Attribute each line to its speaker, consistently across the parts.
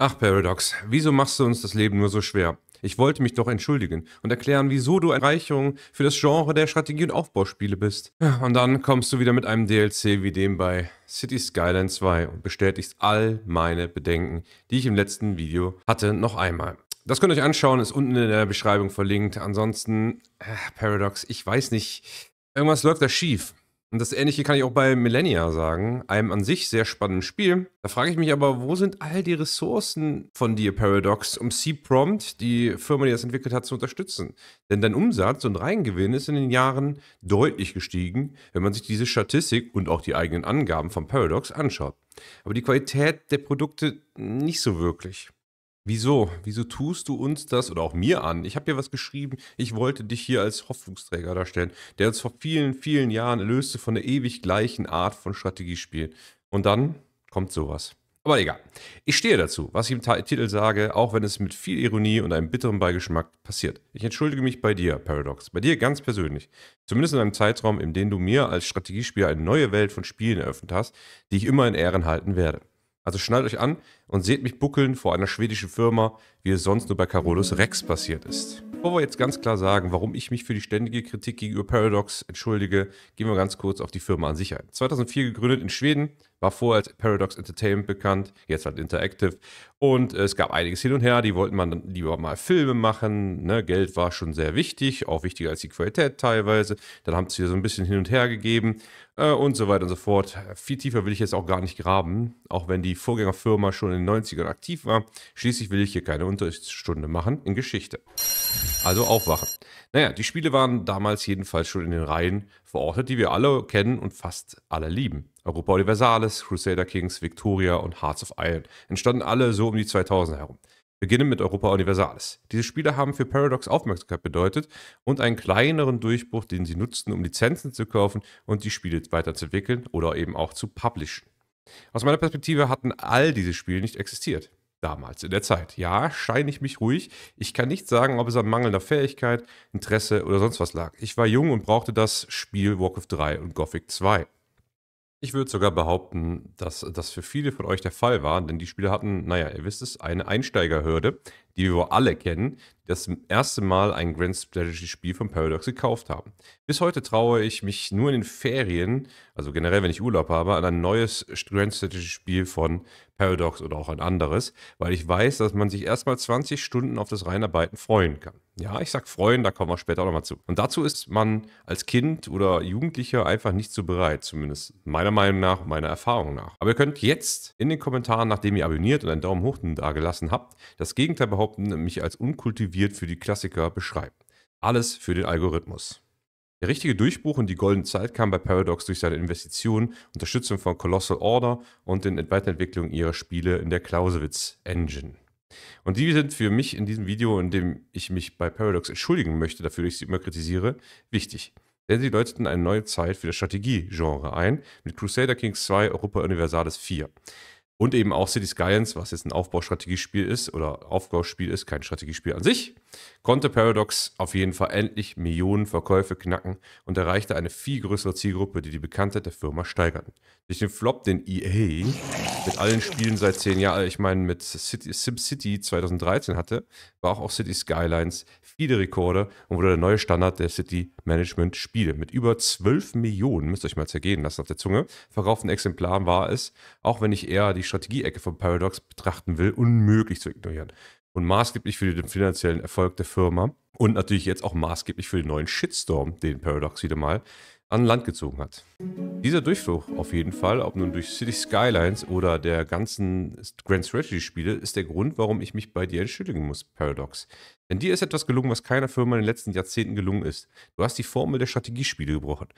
Speaker 1: Ach, Paradox, wieso machst du uns das Leben nur so schwer? Ich wollte mich doch entschuldigen und erklären, wieso du eine für das Genre der Strategie- und Aufbauspiele bist. Und dann kommst du wieder mit einem DLC wie dem bei City Skyline 2 und bestätigst all meine Bedenken, die ich im letzten Video hatte, noch einmal. Das könnt ihr euch anschauen, ist unten in der Beschreibung verlinkt. Ansonsten, äh, Paradox, ich weiß nicht, irgendwas läuft da schief. Und das Ähnliche kann ich auch bei Millennia sagen, einem an sich sehr spannenden Spiel. Da frage ich mich aber, wo sind all die Ressourcen von dir, Paradox, um C-Prompt, die Firma, die das entwickelt hat, zu unterstützen? Denn dein Umsatz und Reingewinn ist in den Jahren deutlich gestiegen, wenn man sich diese Statistik und auch die eigenen Angaben von Paradox anschaut. Aber die Qualität der Produkte nicht so wirklich. Wieso? Wieso tust du uns das oder auch mir an? Ich habe dir was geschrieben. Ich wollte dich hier als Hoffnungsträger darstellen, der uns vor vielen, vielen Jahren erlöste von der ewig gleichen Art von Strategiespielen. Und dann kommt sowas. Aber egal. Ich stehe dazu, was ich im Titel sage, auch wenn es mit viel Ironie und einem bitteren Beigeschmack passiert. Ich entschuldige mich bei dir, Paradox. Bei dir ganz persönlich. Zumindest in einem Zeitraum, in dem du mir als Strategiespieler eine neue Welt von Spielen eröffnet hast, die ich immer in Ehren halten werde. Also schnallt euch an und seht mich buckeln vor einer schwedischen Firma, wie es sonst nur bei Carolus Rex passiert ist. Bevor wir jetzt ganz klar sagen, warum ich mich für die ständige Kritik gegenüber Paradox entschuldige, gehen wir ganz kurz auf die Firma an sich ein. 2004 gegründet in Schweden, war vorher als Paradox Entertainment bekannt, jetzt halt Interactive. Und äh, es gab einiges hin und her, die wollten man dann lieber mal Filme machen. Ne? Geld war schon sehr wichtig, auch wichtiger als die Qualität teilweise. Dann haben sie so ein bisschen hin und her gegeben äh, und so weiter und so fort. Viel tiefer will ich jetzt auch gar nicht graben, auch wenn die Vorgängerfirma schon in den 90ern aktiv war. Schließlich will ich hier keine Unterrichtsstunde machen in Geschichte. Also aufwachen. Naja, die Spiele waren damals jedenfalls schon in den Reihen verortet, die wir alle kennen und fast alle lieben. Europa Universalis, Crusader Kings, Victoria und Hearts of Iron entstanden alle so um die 2000 er herum. Beginnen mit Europa Universalis. Diese Spiele haben für Paradox Aufmerksamkeit bedeutet und einen kleineren Durchbruch, den sie nutzten, um Lizenzen zu kaufen und die Spiele weiterzuentwickeln oder eben auch zu publishen. Aus meiner Perspektive hatten all diese Spiele nicht existiert damals in der Zeit. Ja, scheine ich mich ruhig. Ich kann nicht sagen, ob es an mangelnder Fähigkeit, Interesse oder sonst was lag. Ich war jung und brauchte das Spiel Walk Warcraft 3 und Gothic 2. Ich würde sogar behaupten, dass das für viele von euch der Fall war, denn die Spiele hatten, naja, ihr wisst es, eine Einsteigerhürde, die wir alle kennen, das erste Mal ein Grand Strategy-Spiel von Paradox gekauft haben. Bis heute traue ich mich nur in den Ferien, also generell, wenn ich Urlaub habe, an ein neues Grand Strategy-Spiel von Paradox oder auch ein anderes, weil ich weiß, dass man sich erstmal 20 Stunden auf das Reinarbeiten freuen kann. Ja, ich sag freuen, da kommen wir später auch nochmal zu. Und dazu ist man als Kind oder Jugendlicher einfach nicht so bereit, zumindest meiner Meinung nach, meiner Erfahrung nach. Aber ihr könnt jetzt in den Kommentaren, nachdem ihr abonniert und einen Daumen hoch da gelassen habt, das Gegenteil behaupten behaupten, mich als unkultiviert für die Klassiker beschreiben. Alles für den Algorithmus. Der richtige Durchbruch und die goldene Zeit kam bei Paradox durch seine Investitionen, Unterstützung von Colossal Order und den Weiterentwicklung ihrer Spiele in der Clausewitz Engine. Und die sind für mich in diesem Video, in dem ich mich bei Paradox entschuldigen möchte, dafür, dass ich sie immer kritisiere, wichtig. Denn sie läuteten eine neue Zeit für das Strategie-Genre ein mit Crusader Kings 2 Europa Universalis 4. Und eben auch City Skylines, was jetzt ein Aufbaustrategiespiel ist oder Aufbauspiel ist, kein Strategiespiel an sich, konnte Paradox auf jeden Fall endlich Millionen Verkäufe knacken und erreichte eine viel größere Zielgruppe, die die Bekanntheit der Firma steigerten. Durch den Flop, den EA mit allen Spielen seit zehn Jahren, ich meine mit SimCity 2013 hatte, war auch City Skylines viele Rekorde und wurde der neue Standard der City Management Spiele. Mit über 12 Millionen, müsst ihr euch mal zergehen lassen auf der Zunge, verkauften Exemplaren war es, auch wenn ich eher die Strategieecke von Paradox betrachten will, unmöglich zu ignorieren. Und maßgeblich für den finanziellen Erfolg der Firma und natürlich jetzt auch maßgeblich für den neuen Shitstorm, den Paradox wieder mal an Land gezogen hat. Dieser Durchbruch auf jeden Fall, ob nun durch City Skylines oder der ganzen Grand Strategy-Spiele, ist der Grund, warum ich mich bei dir entschuldigen muss, Paradox. Denn dir ist etwas gelungen, was keiner Firma in den letzten Jahrzehnten gelungen ist. Du hast die Formel der Strategiespiele gebrochen.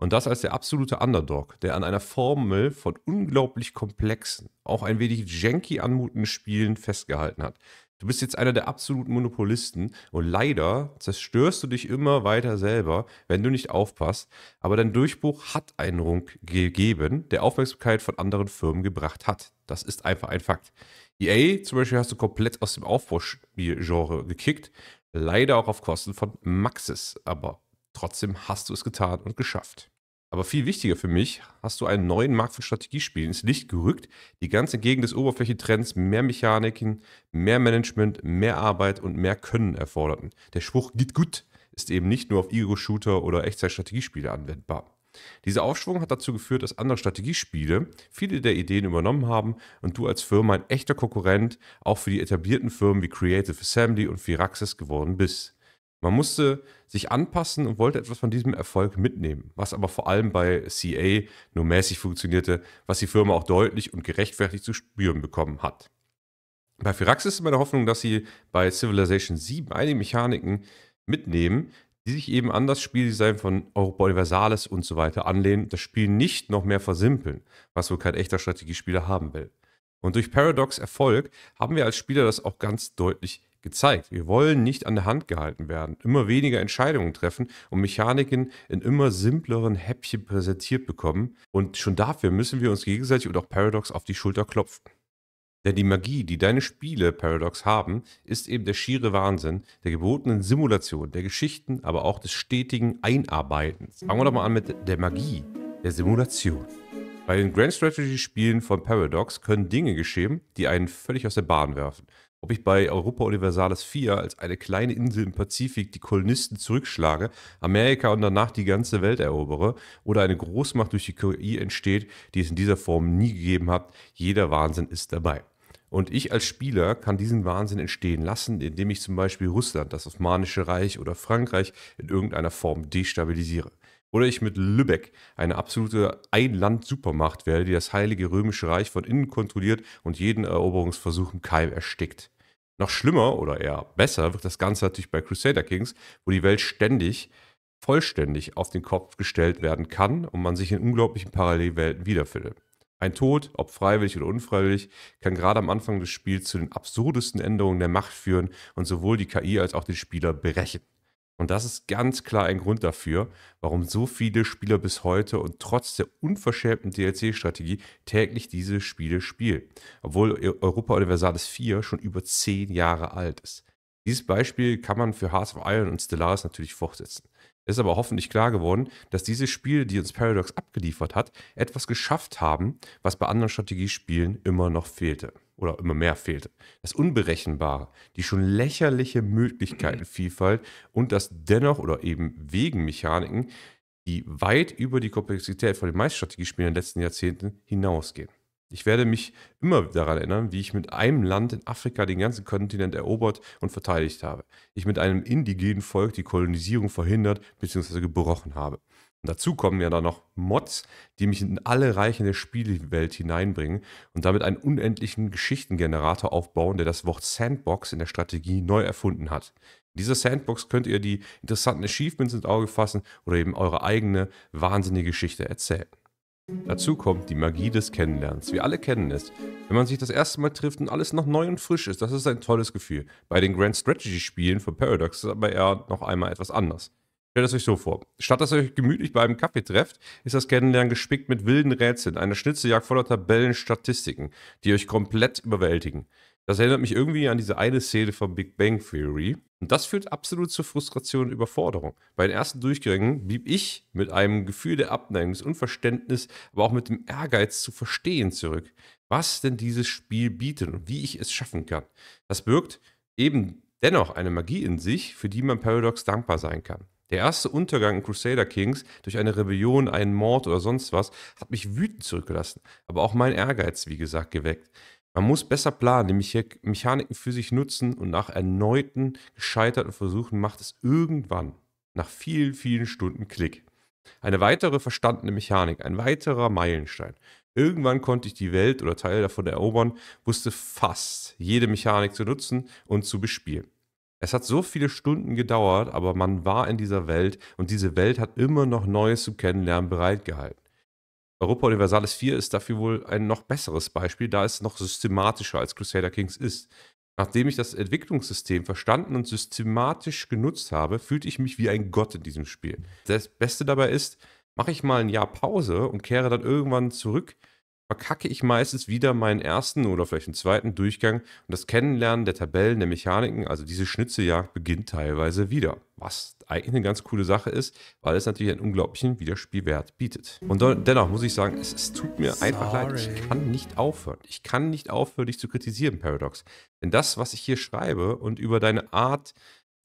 Speaker 1: Und das als der absolute Underdog, der an einer Formel von unglaublich komplexen, auch ein wenig janky anmutenden Spielen festgehalten hat. Du bist jetzt einer der absoluten Monopolisten und leider zerstörst du dich immer weiter selber, wenn du nicht aufpasst. Aber dein Durchbruch hat einen Runk gegeben, der Aufmerksamkeit von anderen Firmen gebracht hat. Das ist einfach ein Fakt. EA zum Beispiel hast du komplett aus dem Aufbauspielgenre gekickt, leider auch auf Kosten von Maxis, aber trotzdem hast du es getan und geschafft. Aber viel wichtiger für mich, hast du einen neuen Markt für Strategiespielen ins Licht gerückt. Die ganz entgegen des Oberflächentrends mehr Mechaniken, mehr Management, mehr Arbeit und mehr Können erforderten. Der Spruch geht gut ist eben nicht nur auf Ego-Shooter oder Echtzeit-Strategiespiele anwendbar. Dieser Aufschwung hat dazu geführt, dass andere Strategiespiele viele der Ideen übernommen haben und du als Firma ein echter Konkurrent auch für die etablierten Firmen wie Creative Assembly und Firaxis geworden bist. Man musste sich anpassen und wollte etwas von diesem Erfolg mitnehmen, was aber vor allem bei CA nur mäßig funktionierte, was die Firma auch deutlich und gerechtfertigt zu spüren bekommen hat. Bei Firaxis ist meine Hoffnung, dass sie bei Civilization 7 einige Mechaniken mitnehmen, die sich eben an das Spieldesign von Europa Universalis und so weiter anlehnen, das Spiel nicht noch mehr versimpeln, was wohl kein echter Strategiespieler haben will. Und durch Paradox Erfolg haben wir als Spieler das auch ganz deutlich gezeigt. Wir wollen nicht an der Hand gehalten werden, immer weniger Entscheidungen treffen und Mechaniken in immer simpleren Häppchen präsentiert bekommen. Und schon dafür müssen wir uns gegenseitig und auch Paradox auf die Schulter klopfen. Denn die Magie, die deine Spiele Paradox haben, ist eben der schiere Wahnsinn der gebotenen Simulation, der Geschichten, aber auch des stetigen Einarbeitens. Fangen wir doch mal an mit der Magie der Simulation. Bei den Grand Strategy Spielen von Paradox können Dinge geschehen, die einen völlig aus der Bahn werfen ob ich bei Europa Universalis 4 als eine kleine Insel im Pazifik die Kolonisten zurückschlage, Amerika und danach die ganze Welt erobere oder eine Großmacht durch die KI entsteht, die es in dieser Form nie gegeben hat. Jeder Wahnsinn ist dabei. Und ich als Spieler kann diesen Wahnsinn entstehen lassen, indem ich zum Beispiel Russland, das Osmanische Reich oder Frankreich in irgendeiner Form destabilisiere. Oder ich mit Lübeck, eine absolute Einland-Supermacht werde, die das Heilige Römische Reich von innen kontrolliert und jeden Eroberungsversuch im Keim erstickt. Noch schlimmer oder eher besser wird das Ganze natürlich bei Crusader Kings, wo die Welt ständig, vollständig auf den Kopf gestellt werden kann und man sich in unglaublichen Parallelwelten wiederfindet. Ein Tod, ob freiwillig oder unfreiwillig, kann gerade am Anfang des Spiels zu den absurdesten Änderungen der Macht führen und sowohl die KI als auch den Spieler berechen. Und das ist ganz klar ein Grund dafür, warum so viele Spieler bis heute und trotz der unverschämten DLC-Strategie täglich diese Spiele spielen, obwohl Europa Universalis 4 schon über 10 Jahre alt ist. Dieses Beispiel kann man für Hearts of Iron und Stellaris natürlich fortsetzen. Es ist aber hoffentlich klar geworden, dass diese Spiele, die uns Paradox abgeliefert hat, etwas geschafft haben, was bei anderen Strategiespielen immer noch fehlte oder immer mehr fehlte. Das Unberechenbare, die schon lächerliche Möglichkeitenvielfalt und das dennoch oder eben wegen Mechaniken, die weit über die Komplexität von den meisten Strategiespielen in den letzten Jahrzehnten hinausgehen. Ich werde mich immer daran erinnern, wie ich mit einem Land in Afrika den ganzen Kontinent erobert und verteidigt habe. Ich mit einem indigenen Volk die Kolonisierung verhindert bzw. gebrochen habe. Und dazu kommen ja dann noch Mods, die mich in alle Reiche der Spielwelt hineinbringen und damit einen unendlichen Geschichtengenerator aufbauen, der das Wort Sandbox in der Strategie neu erfunden hat. In dieser Sandbox könnt ihr die interessanten Achievements ins Auge fassen oder eben eure eigene wahnsinnige Geschichte erzählen. Dazu kommt die Magie des Kennenlernens. Wir alle kennen es. Wenn man sich das erste Mal trifft und alles noch neu und frisch ist, das ist ein tolles Gefühl. Bei den Grand Strategy Spielen von Paradox ist es aber eher noch einmal etwas anders. Stellt es euch so vor. Statt dass ihr euch gemütlich bei einem Kaffee trefft, ist das Kennenlernen gespickt mit wilden Rätseln, einer Schnitzeljagd voller Tabellen, Statistiken, die euch komplett überwältigen. Das erinnert mich irgendwie an diese eine Szene von Big Bang Theory. Und das führt absolut zur Frustration und Überforderung. Bei den ersten Durchgängen blieb ich mit einem Gefühl der Abneigung, des Unverständnis, aber auch mit dem Ehrgeiz zu verstehen zurück, was denn dieses Spiel bietet und wie ich es schaffen kann. Das birgt eben dennoch eine Magie in sich, für die man Paradox dankbar sein kann. Der erste Untergang in Crusader Kings durch eine Rebellion, einen Mord oder sonst was hat mich wütend zurückgelassen, aber auch mein Ehrgeiz, wie gesagt, geweckt. Man muss besser planen, nämlich Mechaniken für sich nutzen und nach erneuten gescheiterten Versuchen macht es irgendwann nach vielen, vielen Stunden Klick. Eine weitere verstandene Mechanik, ein weiterer Meilenstein. Irgendwann konnte ich die Welt oder Teile davon erobern, wusste fast jede Mechanik zu nutzen und zu bespielen. Es hat so viele Stunden gedauert, aber man war in dieser Welt und diese Welt hat immer noch Neues zu kennenlernen bereitgehalten. Europa Universalis 4 ist dafür wohl ein noch besseres Beispiel, da es noch systematischer als Crusader Kings ist. Nachdem ich das Entwicklungssystem verstanden und systematisch genutzt habe, fühlte ich mich wie ein Gott in diesem Spiel. Das Beste dabei ist, mache ich mal ein Jahr Pause und kehre dann irgendwann zurück verkacke ich meistens wieder meinen ersten oder vielleicht einen zweiten Durchgang und das Kennenlernen der Tabellen, der Mechaniken, also diese Schnitzeljagd beginnt teilweise wieder. Was eigentlich eine ganz coole Sache ist, weil es natürlich einen unglaublichen Wiederspielwert bietet. Und dennoch muss ich sagen, es, es tut mir Sorry. einfach leid, ich kann nicht aufhören. Ich kann nicht aufhören, dich zu kritisieren, Paradox. Denn das, was ich hier schreibe und über deine Art,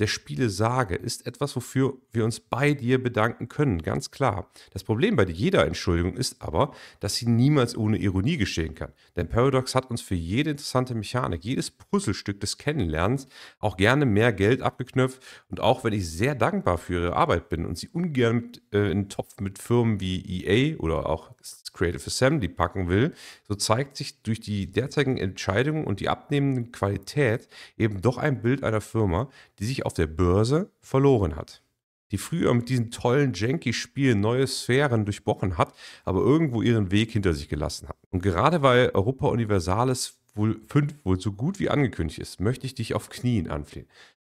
Speaker 1: der Spiele sage, ist etwas, wofür wir uns bei dir bedanken können, ganz klar. Das Problem bei jeder Entschuldigung ist aber, dass sie niemals ohne Ironie geschehen kann. Denn Paradox hat uns für jede interessante Mechanik, jedes Puzzlestück des Kennenlernens auch gerne mehr Geld abgeknöpft. Und auch wenn ich sehr dankbar für ihre Arbeit bin und sie ungern mit, äh, in den Topf mit Firmen wie EA oder auch Creative Assembly packen will, so zeigt sich durch die derzeitigen Entscheidungen und die abnehmende Qualität eben doch ein Bild einer Firma, die sich auf der Börse verloren hat. Die früher mit diesen tollen Janky-Spielen neue Sphären durchbrochen hat, aber irgendwo ihren Weg hinter sich gelassen hat. Und gerade weil Europa Universalis 5 wohl so gut wie angekündigt ist, möchte ich dich auf Knien anflehen.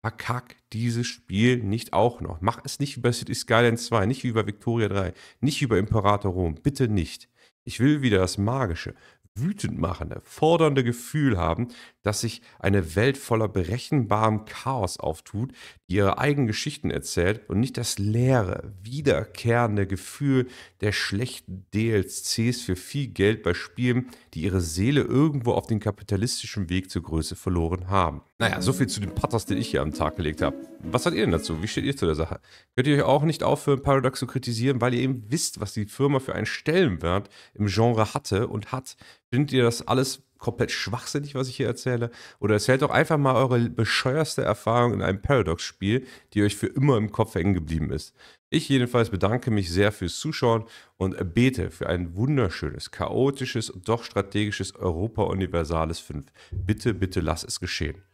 Speaker 1: Verkack dieses Spiel nicht auch noch. Mach es nicht wie bei City Skylines 2, nicht wie bei Victoria 3, nicht wie bei Imperator Rom. Bitte nicht. Ich will wieder das magische, wütend machende, fordernde Gefühl haben, dass sich eine Welt voller berechenbarem Chaos auftut, die ihre eigenen Geschichten erzählt und nicht das leere, wiederkehrende Gefühl der schlechten DLCs für viel Geld bei Spielen, die ihre Seele irgendwo auf dem kapitalistischen Weg zur Größe verloren haben. Naja, so viel zu dem Pathos, den ich hier am Tag gelegt habe. Was seid ihr denn dazu? Wie steht ihr zu der Sache? Könnt ihr euch auch nicht aufhören, Paradox zu kritisieren, weil ihr eben wisst, was die Firma für einen Stellenwert im Genre hatte und hat? Findet ihr das alles komplett schwachsinnig, was ich hier erzähle? Oder erzählt doch einfach mal eure bescheuerste Erfahrung in einem Paradox-Spiel, die euch für immer im Kopf hängen geblieben ist. Ich jedenfalls bedanke mich sehr fürs Zuschauen und bete für ein wunderschönes, chaotisches, und doch strategisches Europa Universales 5. Bitte, bitte lass es geschehen.